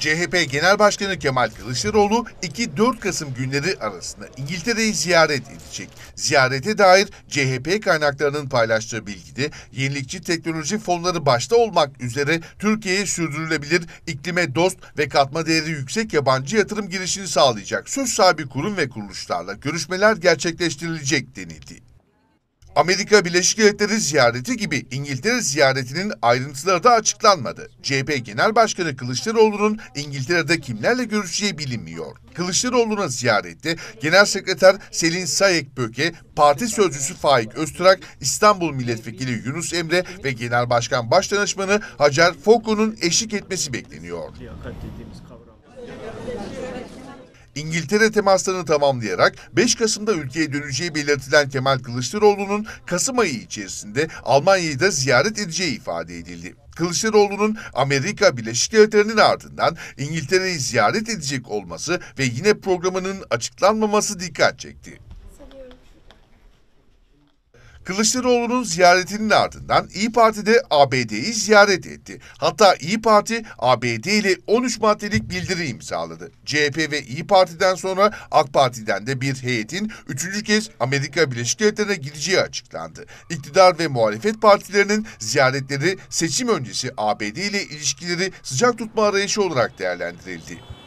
CHP Genel Başkanı Kemal Kılıçdaroğlu 2-4 Kasım günleri arasında İngiltere'yi ziyaret edecek. Ziyarete dair CHP kaynaklarının paylaştığı bilgide yenilikçi teknoloji fonları başta olmak üzere Türkiye'ye sürdürülebilir, iklime dost ve katma değeri yüksek yabancı yatırım girişini sağlayacak söz sahibi kurum ve kuruluşlarla görüşmeler gerçekleştirilecek denildi. Amerika Birleşik Devletleri ziyareti gibi İngiltere ziyaretinin ayrıntıları da açıklanmadı. CHP Genel Başkanı Kılıçdaroğlu'nun İngiltere'de kimlerle görüşeceği bilinmiyor. Kılıçdaroğlu'na ziyarette Genel Sekreter Selin Sayek Böke, Parti Sözcüsü Faik Öztürk, İstanbul Milletvekili Yunus Emre ve Genel Başkan Başdanışmanı Hacer Foko'nun eşlik etmesi bekleniyor. İngiltere temaslarını tamamlayarak 5 Kasım'da ülkeye döneceği belirtilen Kemal Kılıçdaroğlu'nun Kasım ayı içerisinde Almanya'yı da ziyaret edeceği ifade edildi. Kılıçdaroğlu'nun Amerika Birleşik Devletleri'nin ardından İngiltere'yi ziyaret edecek olması ve yine programının açıklanmaması dikkat çekti. Kılıçdaroğlu'nun ziyaretinin ardından İyi Parti de ABD'yi ziyaret etti. Hatta İyi Parti ABD ile 13 maddelik bildiri imzaladı. CHP ve İyi Parti'den sonra AK Parti'den de bir heyetin 3. kez Amerika Birleşik Devletleri'ne gideceği açıklandı. İktidar ve muhalefet partilerinin ziyaretleri seçim öncesi ABD ile ilişkileri sıcak tutma arayışı olarak değerlendirildi.